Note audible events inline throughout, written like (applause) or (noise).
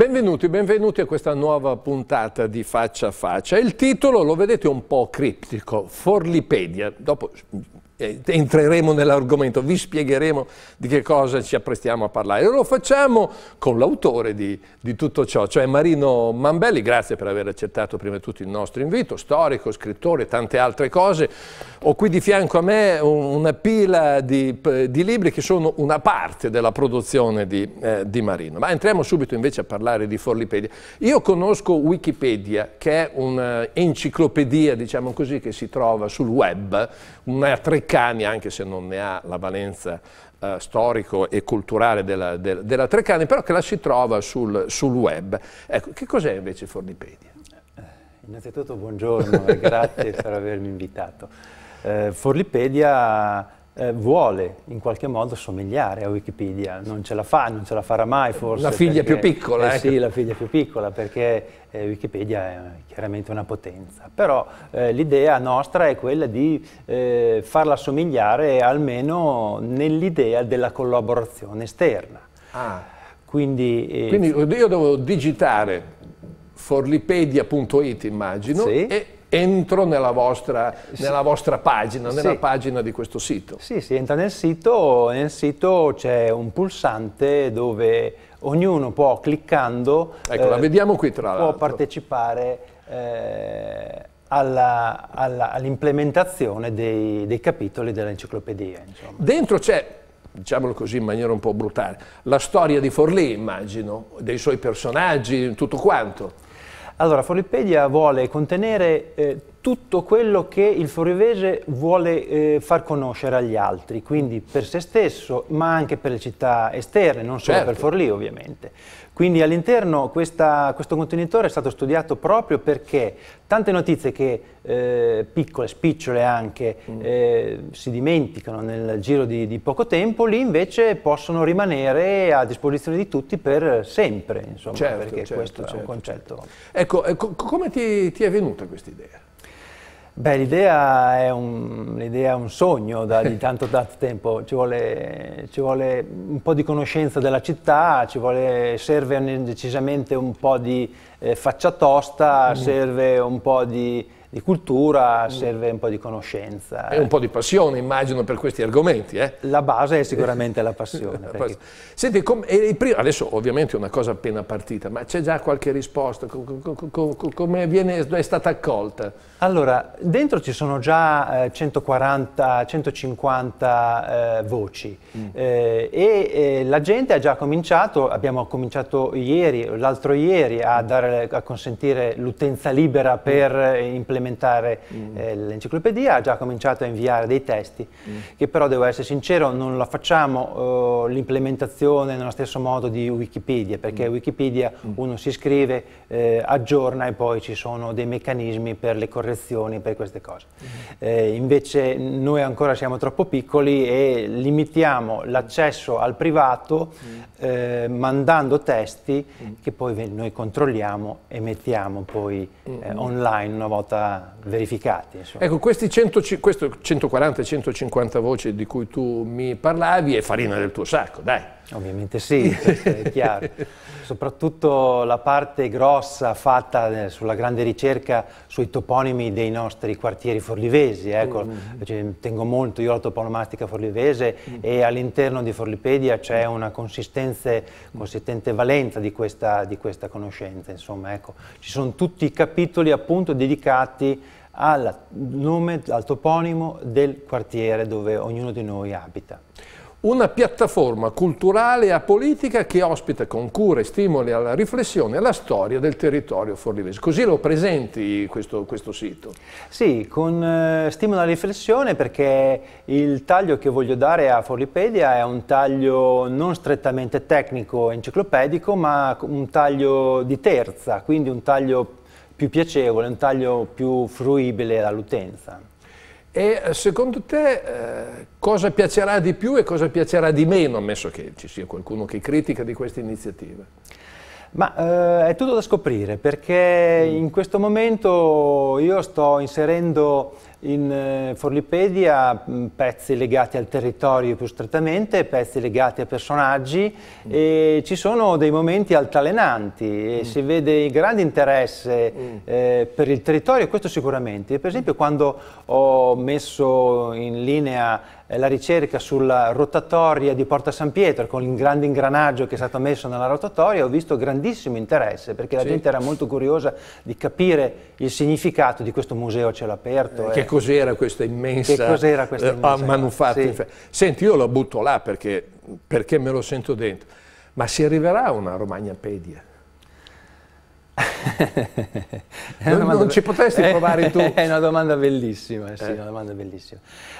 Benvenuti, benvenuti a questa nuova puntata di Faccia a Faccia. Il titolo lo vedete un po' criptico, Forlipedia. Dopo eh, entreremo nell'argomento, vi spiegheremo di che cosa ci apprestiamo a parlare. E lo facciamo con l'autore di, di, tutto ciò, cioè Marino Mambelli, grazie per aver accettato prima di tutto il nostro invito, storico, scrittore, tante altre cose. Ho qui di fianco a me una pila di, di libri che sono una parte della produzione di, eh, di, Marino. Ma entriamo subito invece a parlare di Forlipedia. Io conosco Wikipedia, che è un'enciclopedia, diciamo così, che si trova sul web, una tre Treccani, anche se non ne ha la valenza eh, storico e culturale della, della, della, Treccani, però che la si trova sul, sul web. Ecco, che cos'è invece Fornipedia? Eh, innanzitutto buongiorno e grazie (laughs) per avermi invitato. Eh, Forlipedia eh, vuole in qualche modo somigliare a Wikipedia, non ce la fa, non ce la farà mai forse. La figlia perché, più piccola. Eh, eh. Sì, ecco. la figlia più piccola perché eh, Wikipedia è chiaramente una potenza, però eh, l'idea nostra è quella di eh, farla somigliare almeno nell'idea della collaborazione esterna. Ah. Quindi, eh, Quindi io devo digitare forlipedia.it immagino sì. e entro nella vostra, sì. nella vostra pagina, nella sì. pagina di questo sito. Sì, si entra nel sito, nel sito c'è un pulsante dove ognuno può cliccando ecco, eh, vediamo qui, tra può partecipare eh, all'implementazione dei, dei, capitoli dell'enciclopedia. Dentro c'è diciamolo così in maniera un po' brutale, la storia di Forlì immagino, dei suoi personaggi, tutto quanto. Allora, Floripedia vuole contenere eh, tutto quello che il forivese vuole eh, far conoscere agli altri, quindi per se stesso, ma anche per le città esterne, non solo certo. per Forlì ovviamente. Quindi all'interno questo contenitore è stato studiato proprio perché tante notizie che eh, piccole, spicciole anche, mm. eh, si dimenticano nel giro di, di, poco tempo, lì invece possono rimanere a disposizione di tutti per sempre, insomma, certo, perché certo, questo certo, è un certo, concetto. Certo. Ecco, ecco, come ti, ti è venuta questa idea? Beh, l'idea è, è un, sogno da, di (laughs) tanto, tanto tempo, ci vuole, ci vuole, un po' di conoscenza della città, ci vuole, serve decisamente un po' di eh, faccia tosta, mm. serve un po' di di cultura, mm. serve un po' di conoscenza. E un po' di passione, immagino, per questi argomenti. Eh? La base è sicuramente la passione. (laughs) la perché... Senti, com... adesso ovviamente è una cosa appena partita, ma c'è già qualche risposta? Come viene... è stata accolta? Allora, dentro ci sono già eh, 140, 150 eh, voci mm. Eh, e eh, la gente ha già cominciato, abbiamo cominciato ieri, l'altro ieri, a, dare, a consentire l'utenza libera per mm. eh, implementare implementare mm. eh, l'enciclopedia, ha già cominciato a inviare dei testi, mm. che però devo essere sincero, non la facciamo eh, l'implementazione nello stesso modo di Wikipedia, perché mm. Wikipedia mm. uno si scrive, eh, aggiorna e poi ci sono dei meccanismi per le correzioni, per queste cose. Mm. Eh, invece noi ancora siamo troppo piccoli e limitiamo mm. l'accesso al privato eh, mandando testi che poi noi controlliamo e mettiamo poi eh, online una volta kita verificati. Insomma. Ecco, questi 140-150 voci di cui tu mi parlavi è farina del tuo sacco, dai. Ovviamente sì, è chiaro. (laughs) Soprattutto la parte grossa fatta eh, sulla grande ricerca sui toponimi dei nostri quartieri forlivesi. Ecco. Mm -hmm. tengo molto io alla toponomastica forlivese mm -hmm. e all'interno di Forlipedia c'è una consistente valenza di questa, di questa conoscenza. Insomma, ecco. Ci sono tutti i capitoli appunto dedicati al nome, al toponimo del quartiere dove ognuno di noi abita. Una piattaforma culturale e apolitica che ospita con cura e stimoli alla riflessione la storia del territorio forlivese. Così lo presenti questo, questo sito? Sì, con eh, stimolo alla riflessione perché il taglio che voglio dare a Forlipedia è un taglio non strettamente tecnico enciclopedico, ma un taglio di terza, quindi un taglio più piacevole, un taglio più fruibile all'utenza. E eh, secondo te eh, cosa piacerà di più e cosa piacerà di meno, ammesso che ci sia qualcuno che critica di questa iniziativa? Ma eh, è tutto da scoprire perché in questo momento io sto inserendo in eh, Forlipedia mm, pezzi legati al territorio più strettamente, pezzi legati a personaggi mm. e ci sono dei momenti altalenanti e mm. si vede il grande interesse mm. eh, per il territorio, questo sicuramente. Per esempio quando ho messo in linea eh, la ricerca sulla rotatoria di Porta San Pietro con il grande ingranaggio che è stato messo nella rotatoria, ho visto grandissimo interesse perché la sì. gente era molto curiosa di capire il significato di questo museo a cielo aperto. Eh, che eh. cos'era questa immensa, che cos'era questa eh, immensa eh, manufatta? Sì. Senti, io la butto là perché, perché me lo sento dentro, ma si arriverà a una Romagnapedia? (laughs) non, non ci potresti (laughs) provare tu? È una domanda bellissima, sì, eh. una domanda bellissima.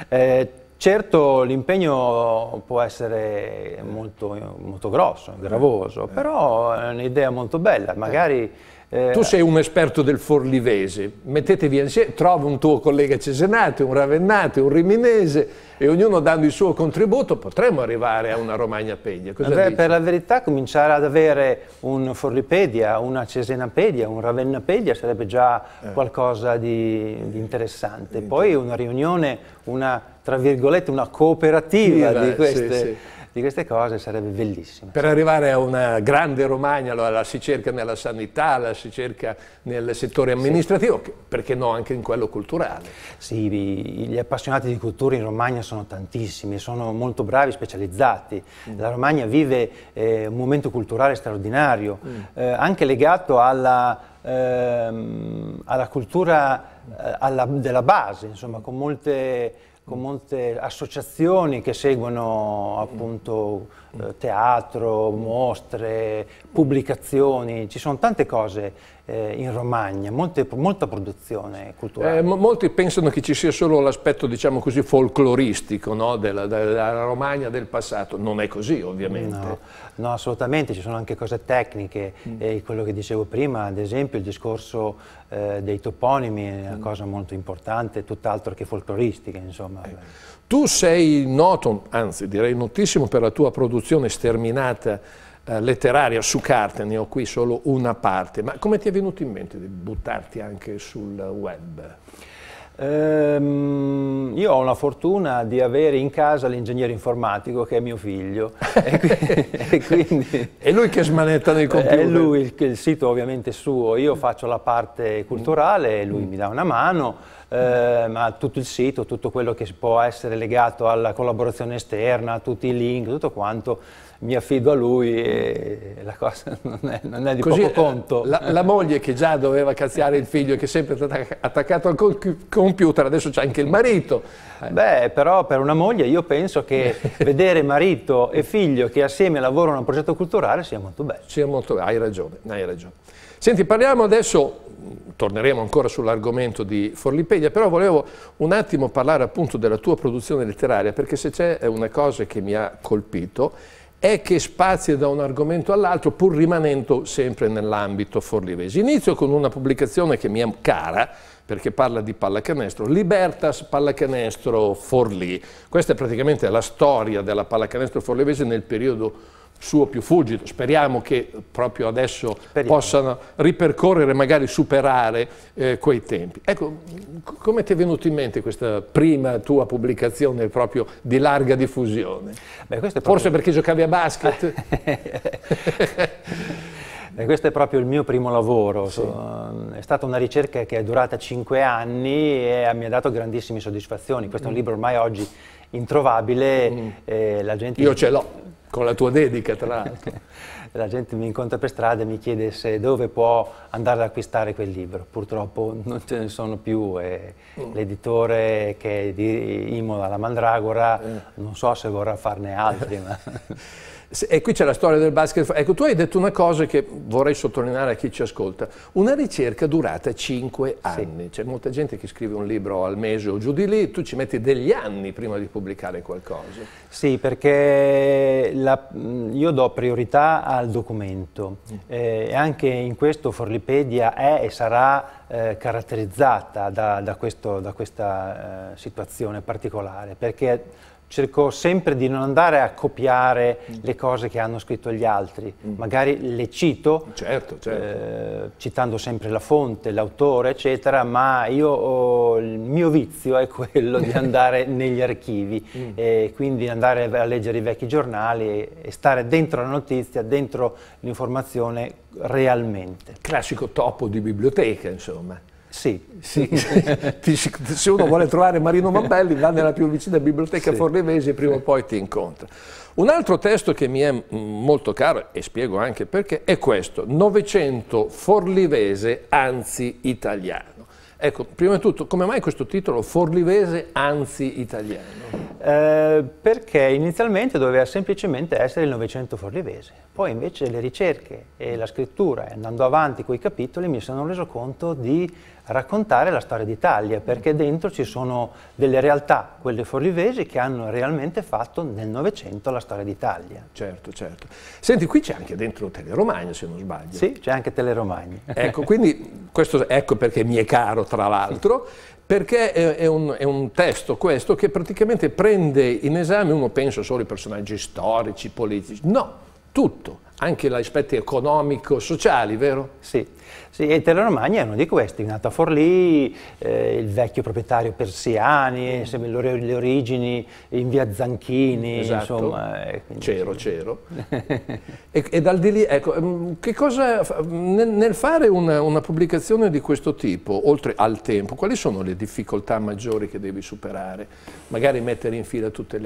Eh, Certo l'impegno può essere molto, molto grosso, gravoso, eh. però è un'idea molto bella, magari eh, tu sei un esperto del forlivese, mettetevi insieme, trova un tuo collega cesenate, un ravennate, un riminese e ognuno dando il suo contributo potremmo arrivare a una Romagna Pedia. Beh, per la verità cominciare ad avere un Forlipedia, una Cesenapedia, un Ravennapedia sarebbe già eh. qualcosa di, di interessante. Poi una riunione, una tra virgolette una cooperativa sì, di queste... Sì, sì di queste cose sarebbe bellissimo. Per arrivare a una grande Romagna la si cerca nella sanità, la si cerca nel settore amministrativo, sì. perché no anche in quello culturale. Sì, gli appassionati di cultura in Romagna sono tantissimi, sono molto bravi, specializzati. Mm. La Romagna vive eh, un momento culturale straordinario, mm. eh, anche legato alla, ehm, alla cultura eh, alla, della base, insomma, con molte con molte associazioni che seguono appunto eh, teatro, mostre, pubblicazioni, ci sono tante cose eh, in Romagna, molte, molta produzione culturale. Eh, molti pensano che ci sia solo l'aspetto, diciamo così, folcloristico no? della, della, Romagna del passato, non è così ovviamente. No, no assolutamente, ci sono anche cose tecniche, mm. quello che dicevo prima, ad esempio il discorso eh, dei toponimi è una mm. cosa molto importante, tutt'altro che folcloristica, insomma. Eh, tu sei noto, anzi direi notissimo per la tua produzione produzione sterminata eh, letteraria su carta, ne ho qui solo una parte, ma come ti è venuto in mente di buttarti anche sul web? Um, io ho la fortuna di avere in casa l'ingegnere informatico che è mio figlio (laughs) e, qui, e quindi, è lui che smanetta nei computer. È lui, il, il sito ovviamente è suo, io faccio la parte culturale, mm. lui mm. mi dà una mano, eh, ma tutto il sito, tutto quello che può essere legato alla collaborazione esterna, tutti i link, tutto quanto mi affido a lui e la cosa (laughs) non è, non è di Così, poco conto. Eh, la, la, moglie che già doveva cazziare il figlio e che è sempre stato attaccato al computer, adesso c'è anche il marito. Eh. Beh, però per una moglie io penso che (laughs) vedere marito e figlio che assieme lavorano a un progetto culturale sia molto bello. Sia molto bello, hai ragione, hai ragione. Senti, parliamo adesso, torneremo ancora sull'argomento di Forlipeglia, però volevo un attimo parlare appunto della tua produzione letteraria, perché se c'è una cosa che mi ha colpito è che spazia da un argomento all'altro pur rimanendo sempre nell'ambito forlivese. Inizio con una pubblicazione che mi è cara, perché parla di pallacanestro, Libertas Pallacanestro Forlì. Questa è praticamente la storia della pallacanestro forlivese nel periodo suo più fugido. Speriamo che proprio adesso Speriamo. possano ripercorrere, magari superare eh, quei tempi. Ecco, come ti è venuto in mente questa prima tua pubblicazione proprio di larga diffusione? Beh, proprio... Forse perché giocavi a basket? (laughs) Beh, questo è proprio il mio primo lavoro, sì. è stata una ricerca che è durata cinque anni e mi ha dato grandissime soddisfazioni, questo è un mm. libro ormai oggi introvabile. Mm. Eh, la gente... Io ce l'ho, con la tua dedica tra (laughs) l'altro. la gente mi incontra per strada e mi chiede se dove può andare ad acquistare quel libro. Purtroppo non ce ne sono più. Eh, mm. L'editore che è di Imola, la Mandragora, mm. non so se vorrà farne altri. (laughs) ma... E qui c'è la storia del basket. Ecco, tu hai detto una cosa che vorrei sottolineare a chi ci ascolta. Una ricerca durata 5 anni. Sì. C'è molta gente che scrive un libro al mese o giù di lì, tu ci metti degli anni prima di pubblicare qualcosa. Sì, perché la, io do priorità al documento. Mm. Eh, e Eh, anche in questo Forlipedia è e sarà eh, caratterizzata da, da, questo, da questa eh, situazione particolare, perché cerco sempre di non andare a copiare mm. le cose che hanno scritto gli altri, mm. magari le cito, certo, certo. Eh, citando sempre la fonte, l'autore, eccetera, ma io ho, il mio vizio è quello di (laughs) andare negli archivi, mm. e quindi andare a leggere i vecchi giornali e stare dentro la notizia, dentro l'informazione realmente. Classico topo di biblioteca, insomma. Sì. sì. (laughs) Se uno vuole trovare Marino Mambelli va nella più vicina biblioteca sì. fornevese e prima o poi ti incontra. Un altro testo che mi è mm, molto caro, e spiego anche perché, è questo, Novecento forlivese anzi italiano. Ecco, prima di tutto, come mai questo titolo forlivese anzi italiano? Eh, perché inizialmente doveva semplicemente essere il Novecento forlivese, poi invece le ricerche e la scrittura, andando avanti con i capitoli, mi sono reso conto di raccontare la storia d'Italia, perché dentro ci sono delle realtà, quelle forlivesi, che hanno realmente fatto nel Novecento la storia d'Italia. Certo, certo. Senti, qui c'è anche dentro Teleromagno, se non sbaglio. Sì, c'è anche Teleromagno. Ecco, quindi questo, ecco perché mi è caro, tra l'altro. Sì perché è un, è un, testo questo che praticamente prende in esame, uno pensa solo ai personaggi storici, politici, no, tutto, anche gli aspetti economico-sociali, vero? Sì, sì, e Teloromagna è uno di questi, nato a Forlì, eh, il vecchio proprietario Persiani, mm. le, le, origini in via Zanchini, esatto. insomma. Eh, c'ero, c'ero. (laughs) e, e, dal di lì, ecco, mm, che cosa, nel, nel fare una, una, pubblicazione di questo tipo, oltre al tempo, quali sono le difficoltà maggiori che devi superare? Magari mettere in fila tutti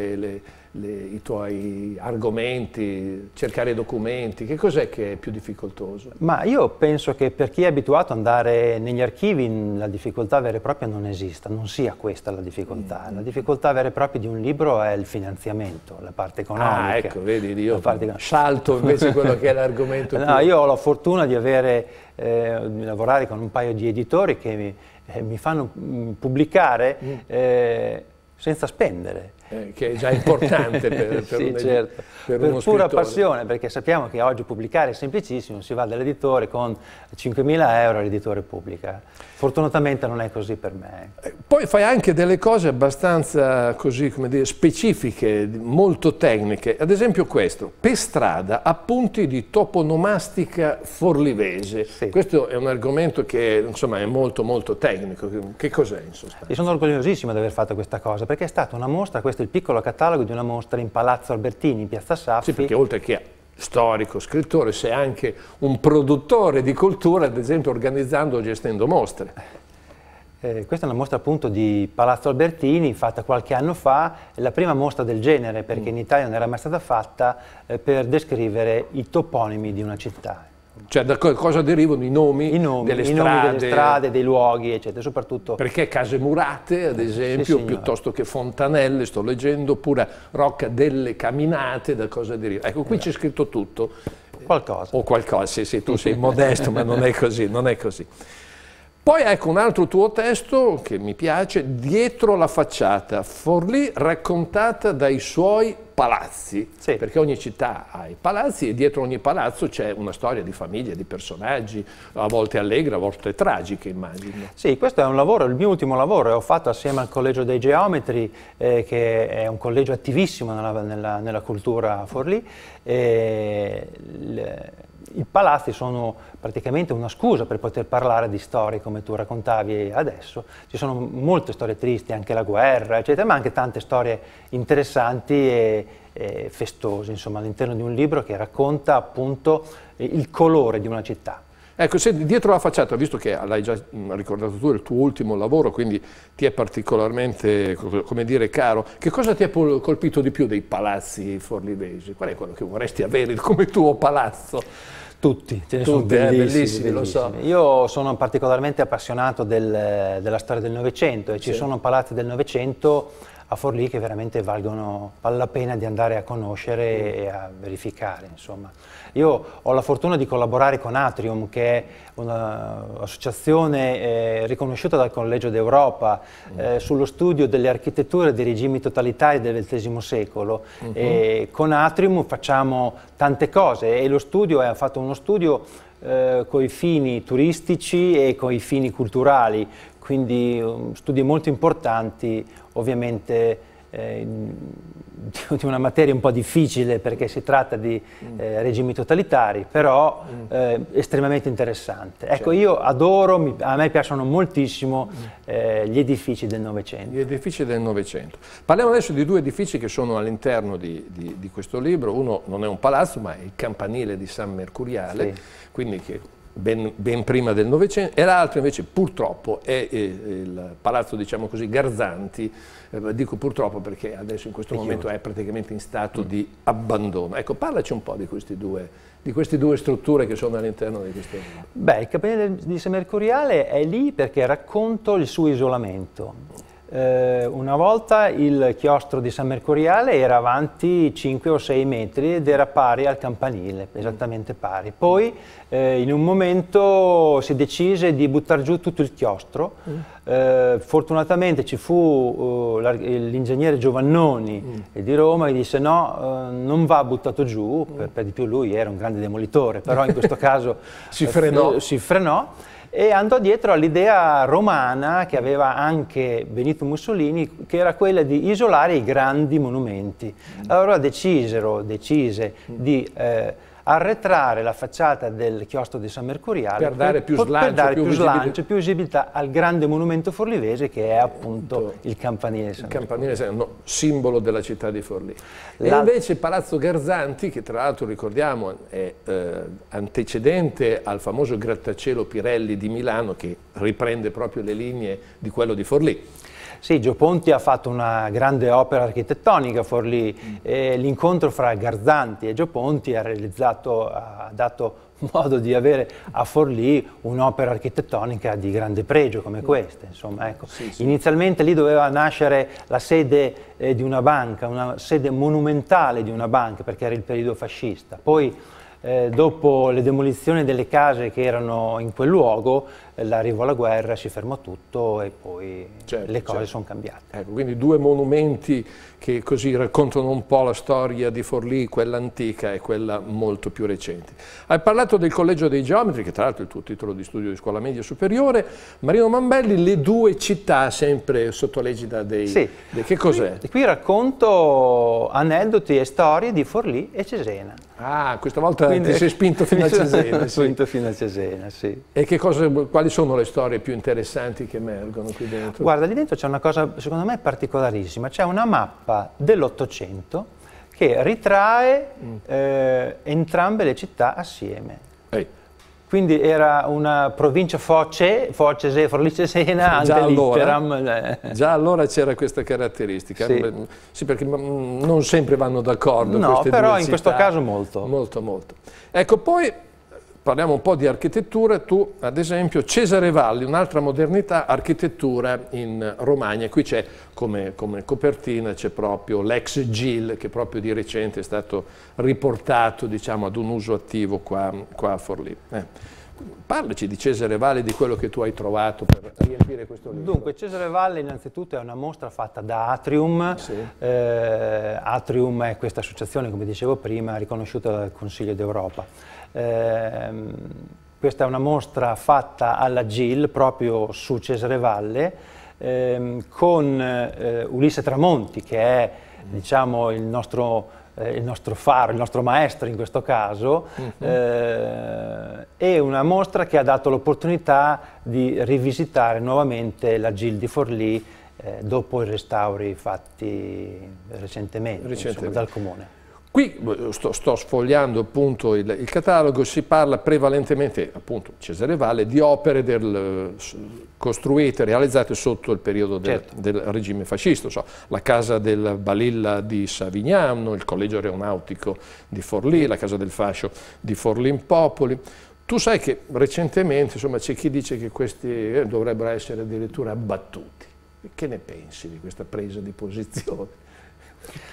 i tuoi argomenti, cercare documenti, che cos'è che è più difficoltoso? Ma io penso che per chi è abituato ad andare negli archivi la difficoltà vera e propria non esista, non sia questa la difficoltà. Mm. La difficoltà vera e propria di un libro è il finanziamento, la parte ah, economica. Ah, ecco, vedi, io parte... salto invece quello che è l'argomento. (laughs) no, più... io ho la fortuna di, avere, eh, di lavorare con un paio di editori che mi, eh, mi fanno mm, pubblicare mm. eh, senza spendere. Eh, che è già importante per, per, (laughs) sì, un, certo. per, per pura scrittore. passione, perché sappiamo che oggi pubblicare è semplicissimo, si va dall'editore con 5.000 euro all'editore pubblica. Fortunatamente non è così per me. Eh, poi fai anche delle cose abbastanza così, come dire, specifiche, molto tecniche. Ad esempio questo, per strada appunti di toponomastica forlivese. Sì. Questo è un argomento che insomma, è molto molto tecnico. Che cos'è in sostanza? Io sono orgogliosissimo di aver fatto questa cosa, perché è stata una mostra, questa il piccolo catalogo di una mostra in Palazzo Albertini, in Piazza Saffi. Sì, perché oltre che storico, scrittore, sei anche un produttore di cultura, ad esempio organizzando o gestendo mostre. Eh, questa è una mostra appunto di Palazzo Albertini, fatta qualche anno fa, è la prima mostra del genere, perché mm. in Italia non era mai stata fatta, eh, per descrivere i toponimi di una città. Cioè da cosa derivano i nomi, I nomi, delle, i strade. nomi delle strade, dei luoghi, eccetera, soprattutto... Perché case murate, ad eh, esempio, sì, piuttosto che fontanelle, sto leggendo, oppure rocca delle camminate, da cosa deriva. Ecco, qui eh. c'è scritto tutto. Qualcosa. O qualcosa, sì, sì, tu sei modesto, ma non è così, non è così. Poi ecco un altro tuo testo che mi piace, Dietro la facciata, Forlì raccontata dai suoi palazzi, sì. perché ogni città ha i palazzi e dietro ogni palazzo c'è una storia di famiglie, di personaggi, a volte allegre, a volte tragiche immagino. Sì, questo è un lavoro, il mio ultimo lavoro, che ho fatto assieme al Collegio dei Geometri, eh, che è un collegio attivissimo nella, nella, nella cultura Forlì. Eh, le, i palazzi sono praticamente una scusa per poter parlare di storie come tu raccontavi adesso. Ci sono molte storie tristi, anche la guerra, eccetera, ma anche tante storie interessanti e, e festose, insomma, all'interno di un libro che racconta appunto il colore di una città. Ecco, se dietro la facciata, visto che l'hai già mm, ricordato tu, è il tuo ultimo lavoro, quindi ti è particolarmente, come dire, caro, che cosa ti ha colpito di più dei palazzi forlivesi? Qual è quello che vorresti avere come tuo palazzo? Tutti, ce ne Tutti, sono bellissimi, eh, bellissimi, bellissimi, lo so. Io sono particolarmente appassionato del, della storia del Novecento e sì. ci sono palazzi del Novecento a Forlì che veramente valgono, vale la pena di andare a conoscere mm. e a verificare. Insomma. Io ho la fortuna di collaborare con Atrium, che è un'associazione eh, riconosciuta dal Collegio d'Europa mm. eh, sullo studio delle architetture dei regimi totalitari del XX secolo. Uh mm-hmm. -huh. con Atrium facciamo tante cose e lo studio è, fatto uno studio eh, coi fini turistici e coi fini culturali, quindi um, studi molto importanti, ovviamente eh, (laughs) di una materia un po' difficile perché si tratta di mm. eh, regimi totalitari, però mm. eh, estremamente interessante. Ecco, certo. io adoro, mi, a me piacciono moltissimo mm. eh, gli edifici del Novecento. Gli edifici del Novecento. Parliamo adesso di due edifici che sono all'interno di, di, di, questo libro, uno non è un palazzo ma è il campanile di San Mercuriale, sì. quindi che ben, ben prima del Novecento, e l'altro invece purtroppo è, è il palazzo diciamo così, Garzanti, eh, dico purtroppo perché adesso in questo è momento chiuso. è praticamente in stato mm. di abbandono. Ecco, parlaci un po' di, due, di queste due strutture che sono all'interno di questo libro. Beh, il Campanile di San Mercuriale è lì perché racconto il suo isolamento eh, una volta il chiostro di San Mercuriale era avanti 5 o 6 metri ed era pari al campanile, esattamente pari. Poi eh, in un momento si decise di buttare giù tutto il chiostro. Mm. Eh, fortunatamente ci fu uh, l'ingegnere Giovannoni mm. Eh, di Roma che disse no, uh, non va buttato giù, mm. per, per, di più lui era un grande demolitore, però in questo (laughs) caso si frenò. Si frenò e andò dietro all'idea romana che aveva anche Benito Mussolini, che era quella di isolare i grandi monumenti. Allora decisero, decise di... Eh, arretrare la facciata del chiostro di San Mercuriale per dare più slancio, per dare più, più, slancio più, esibilità al grande monumento forlivese che è appunto il campanile di San il campanile San, no, simbolo della città di Forlì. E invece Palazzo Garzanti, che tra l'altro ricordiamo è eh, antecedente al famoso grattacielo Pirelli di Milano che riprende proprio le linee di quello di Forlì. Sì, Gio Ponti ha fatto una grande opera architettonica a Forlì. Mm. Eh, l'incontro fra Garzanti e Gio Ponti ha, ha dato modo di avere a Forlì un'opera architettonica di grande pregio come mm. questa. Insomma, ecco. sì, sì. Inizialmente lì doveva nascere la sede eh, di una banca, una sede monumentale di una banca, perché era il periodo fascista. Poi, eh, dopo le demolizioni delle case che erano in quel luogo, l'arrivo alla guerra si fermò tutto e poi certo, le cose certo. sono cambiate. Ecco, quindi due monumenti che così raccontano un po' la storia di Forlì, quella antica e quella molto più recente. Hai parlato del Collegio dei Geometri, che tra l'altro è il tuo titolo di studio di scuola media superiore. Marino Mambelli, le due città sempre sotto l'egida dei... Sì. Dei, che cos'è? Qui, qui, racconto aneddoti e storie di Forlì e Cesena. Ah, questa volta quindi, ti sei spinto fino a (laughs) Cesena. Sì. spinto fino a Cesena, sì. E che cosa, quali sono le storie più interessanti che emergono qui dentro? Guarda, lì dentro c'è una cosa secondo me particolarissima, c'è una mappa dell'Ottocento che ritrae mm. eh, entrambe le città assieme. Ehi. Quindi era una provincia foce, Forlice forlicesena, già allora, eh. già allora c'era questa caratteristica. Sì, sì perché mm, non sempre vanno d'accordo no, però in città. questo caso molto. Molto, molto. Ecco, poi parliamo un po' di architettura, tu ad esempio Cesare Valli, un'altra modernità, architettura in Romagna, qui c'è come, come, copertina c'è proprio l'ex Gil che proprio di recente è stato riportato diciamo, ad un uso attivo qua, qua a Forlì. Eh. Parlaci di Cesare Valle, di quello che tu hai trovato per riempire questo libro. Dunque, Cesare Valle innanzitutto è una mostra fatta da Atrium. Sì. Eh, Atrium è questa associazione, come dicevo prima, riconosciuta dal Consiglio d'Europa. Ehm, questa è una mostra fatta alla GIL proprio su Cesare Valle ehm, con eh, Ulisse Tramonti che è mm. diciamo, il, nostro, eh, il nostro faro, il nostro maestro in questo caso, mm -hmm. eh, è una mostra che ha dato l'opportunità di rivisitare nuovamente la GIL di Forlì eh, dopo i restauri fatti recentemente, recentemente. Insomma, dal comune. Qui eh, sto, sto sfogliando appunto il, il, catalogo, si parla prevalentemente, appunto Cesare Valle, di opere del, costruite, realizzate sotto il periodo del, certo. del regime fascista, so, la casa del Balilla di Savignano, il collegio aeronautico di Forlì, la casa del fascio di Forlì in Popoli. Tu sai che recentemente c'è chi dice che questi eh, dovrebbero essere addirittura abbattuti. Che ne pensi di questa presa di posizione?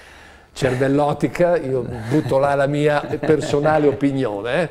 (laughs) cervellotica, io butto là la mia personale opinione. Eh.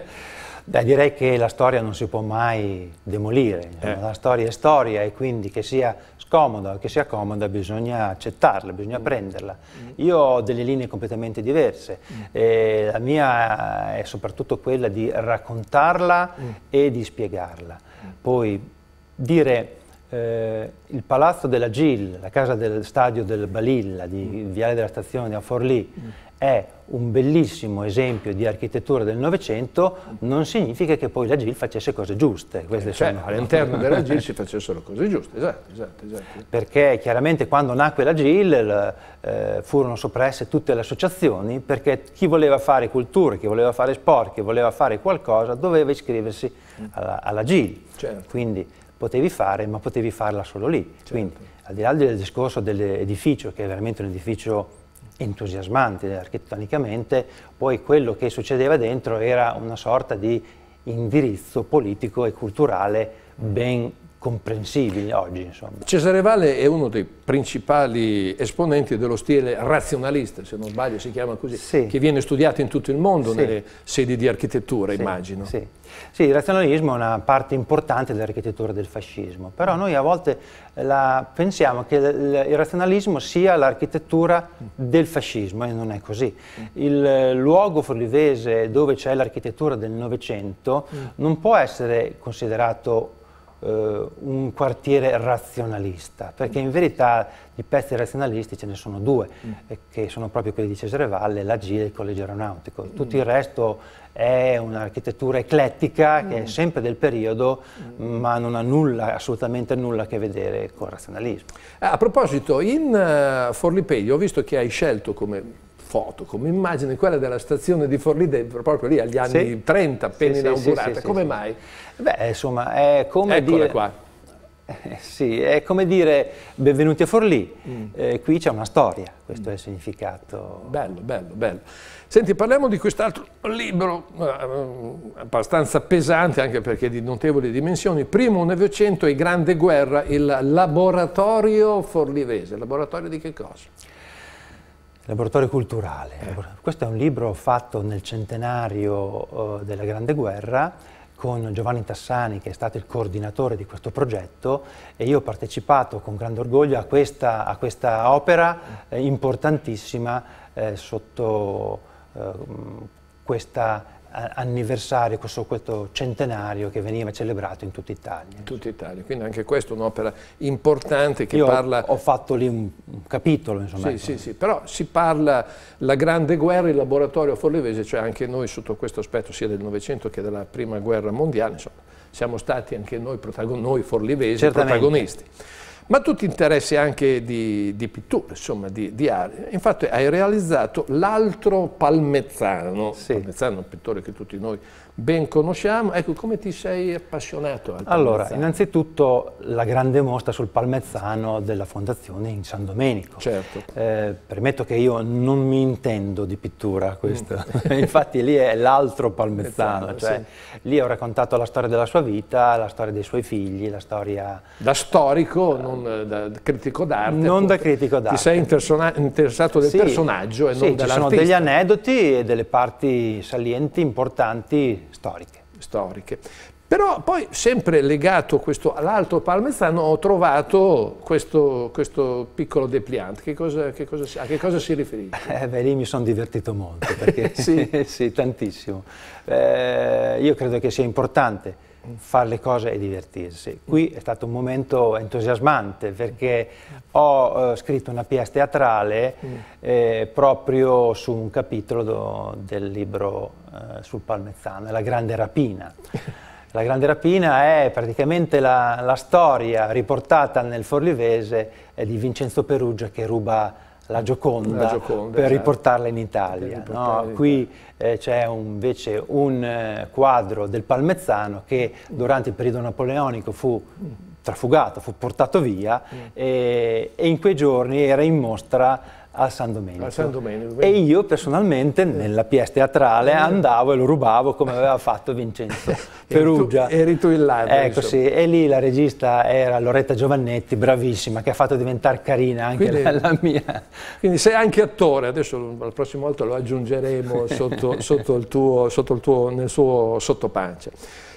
Beh, direi che la storia non si può mai demolire, eh. la storia è storia e quindi che sia scomoda o che sia comoda bisogna accettarla, bisogna mm. prenderla. Mm. Io ho delle linee completamente diverse, mm. eh, la mia è soprattutto quella di raccontarla mm. e di spiegarla. Poi dire eh, il palazzo della Gil, la casa del stadio del Balilla di mm. Viale della Stazione a Forlì, mm. è un bellissimo esempio di architettura del Novecento, non significa che poi la Gil facesse cose giuste. Eh, cioè, all'interno della (laughs) Gil si facessero cose giuste, esatto, esatto, esatto. Perché chiaramente quando nacque la Gil eh, furono soppresse tutte le associazioni perché chi voleva fare cultura, chi voleva fare sport, chi voleva fare qualcosa doveva iscriversi mm. alla, alla Gil. Certo. Quindi, potevi fare, ma potevi farla solo lì. Certo. Quindi, al di là del discorso dell'edificio, che è veramente un edificio entusiasmante architettonicamente, poi quello che succedeva dentro era una sorta di indirizzo politico e culturale ben comprensibili oggi. Insomma. Cesare Valle è uno dei principali esponenti dello stile razionalista, se non sbaglio si chiama così, sì. che viene studiato in tutto il mondo sì. nelle sedi di architettura, sì. immagino. Sì. il razionalismo è una parte importante dell'architettura del fascismo, però noi a volte eh, la, pensiamo che il razionalismo sia l'architettura del fascismo e non è così. Mm. Il luogo forlivese dove c'è l'architettura del Novecento mm. non può essere considerato eh, un quartiere razionalista, perché in verità di pezzi razionalisti ce ne sono due, mm. che sono proprio quelli di Cesare Valle, la GIL e il Collegio Aeronautico. Mm. Tutto il resto è un'architettura eclettica mm. che è mm. sempre del periodo, mm. ma non ha nulla, assolutamente nulla a che vedere col razionalismo. Eh, a proposito, in uh, Forlì ho visto che hai scelto come foto come immagine, quella della stazione di Forlì, proprio lì agli anni sì. 30, appena sì, inaugurata. Sì, come mai? Beh, insomma, è come Eccola dire... qua. (laughs) sì, è come dire benvenuti a Forlì, mm. eh, qui c'è una storia, questo mm. è il mm. significato. Bello, bello, bello. Senti, parliamo di quest'altro libro eh, eh, abbastanza pesante, anche perché di notevoli dimensioni. Primo Novecento e Grande Guerra, il laboratorio forlivese. Laboratorio di che cosa? Laboratorio culturale. Eh. Questo è un libro fatto nel centenario eh, della Grande Guerra con Giovanni Tassani che è stato il coordinatore di questo progetto e io ho partecipato con grande orgoglio a questa, a questa opera eh, importantissima eh, sotto eh, questa anniversario, questo, questo, centenario che veniva celebrato in tutta Italia. In tutta Italia, quindi anche questa è un'opera importante che Io parla... ho fatto lì un, un capitolo, insomma. Sì, ecco. sì, sì, però si parla la grande guerra, il laboratorio forlivese, cioè anche noi sotto questo aspetto sia del Novecento che della Prima Guerra Mondiale, insomma, siamo stati anche noi, noi forlevesi Certamente. protagonisti ma tu ti interessi anche di, di pittura, insomma, di, di aree. Infatti hai realizzato l'altro Palmezzano, sì. Palmezzano, un pittore che tutti noi ben conosciamo. Ecco, come ti sei appassionato al Allora, innanzitutto la grande mostra sul Palmezzano della Fondazione in San Domenico. Certo. Eh, premetto che io non mi intendo di pittura, mm. questo. (laughs) Infatti lì è l'altro Palmezzano. Esatto, cioè, sì. Lì ho raccontato la storia della sua vita, la storia dei suoi figli, la storia... Da storico, uh, non eh, da critico d'arte. Non appunto. da critico d'arte. Ti sei interessato del sì. personaggio e sì, non dell'artista. ci sono degli aneddoti e delle parti salienti, importanti storiche. storiche. Però poi, sempre legato all'alto palmezzano, ho trovato questo, questo piccolo depliant. Che cosa, che cosa, a che cosa si riferisce? (laughs) Eh, beh, lì mi sono divertito molto, perché (laughs) sì. (laughs) sì. tantissimo. Eh, io credo che sia importante fare le cose e divertirsi. Qui è stato un momento entusiasmante perché ho eh, scritto una pièce teatrale mm. eh, proprio su un capitolo do, del libro eh, sul Palmezzano, è la grande rapina. La grande rapina è praticamente la, la storia riportata nel Forlivese eh, di Vincenzo Perugia che ruba la Gioconda, la Gioconda per certo. riportarla in Italia. no? Qui eh, c'è invece un eh, quadro del Palmezzano che durante il periodo napoleonico fu trafugato, fu portato via mm. e, e in quei giorni era in mostra al San Domenico. A San Domenico E io personalmente nella pièce teatrale eh. andavo e lo rubavo come aveva fatto Vincenzo Perugia. (laughs) eri, tu, eri tu il ladro. Ecco sì, e lì la regista era Loretta Giovannetti, bravissima, che ha fatto diventare carina anche quindi, la, la, mia. Quindi sei anche attore, adesso la prossima volta lo aggiungeremo (laughs) sotto, sotto il tuo, sotto il tuo, nel suo sottopancia.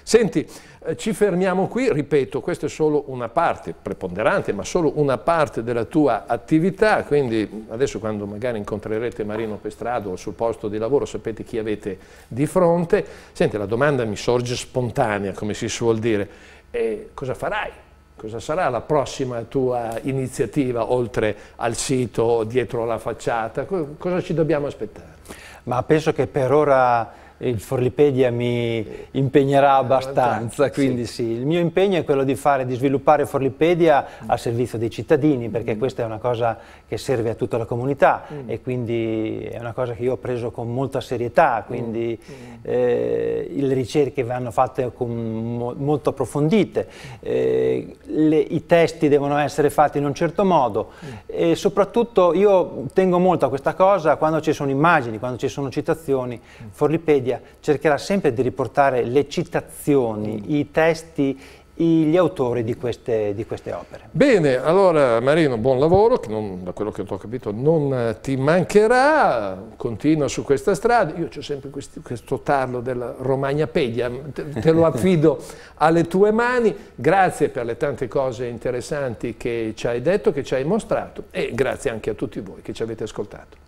Senti, eh, ci fermiamo qui, ripeto, questa è solo una parte preponderante, ma solo una parte della tua attività, quindi adesso quando magari incontrerete Marino Pestrado o sul posto di lavoro sapete chi avete di fronte. Senti, la domanda mi sorge spontanea, come si suol dire, e eh, cosa farai? Cosa sarà la prossima tua iniziativa oltre al sito, dietro la facciata? Cosa ci dobbiamo aspettare? Ma penso che per ora il Forlipedia mi impegnerà eh, abbastanza, quindi sì. sì. Il mio impegno è quello di, fare, di sviluppare Forlipedia mm. al servizio dei cittadini, perché mm. questa è una cosa che serve a tutta la comunità mm. e quindi è una cosa che io ho preso con molta serietà, quindi mm. eh, le ricerche vanno fatte mo molto approfondite, eh, le, i testi devono essere fatti in un certo modo mm. e soprattutto io tengo molto a questa cosa quando ci sono immagini, quando ci sono citazioni, mm. Forlipedia cercherà sempre di riportare le citazioni, mm. i testi, gli autori di queste, di queste, opere. Bene, allora Marino, buon lavoro, che non, da quello che ho capito non ti mancherà, continua su questa strada, io ho sempre questi, questo tarlo della Romagnapedia, te, te lo affido (laughs) alle tue mani, grazie per le tante cose interessanti che ci hai detto, che ci hai mostrato e grazie anche a tutti voi che ci avete ascoltato.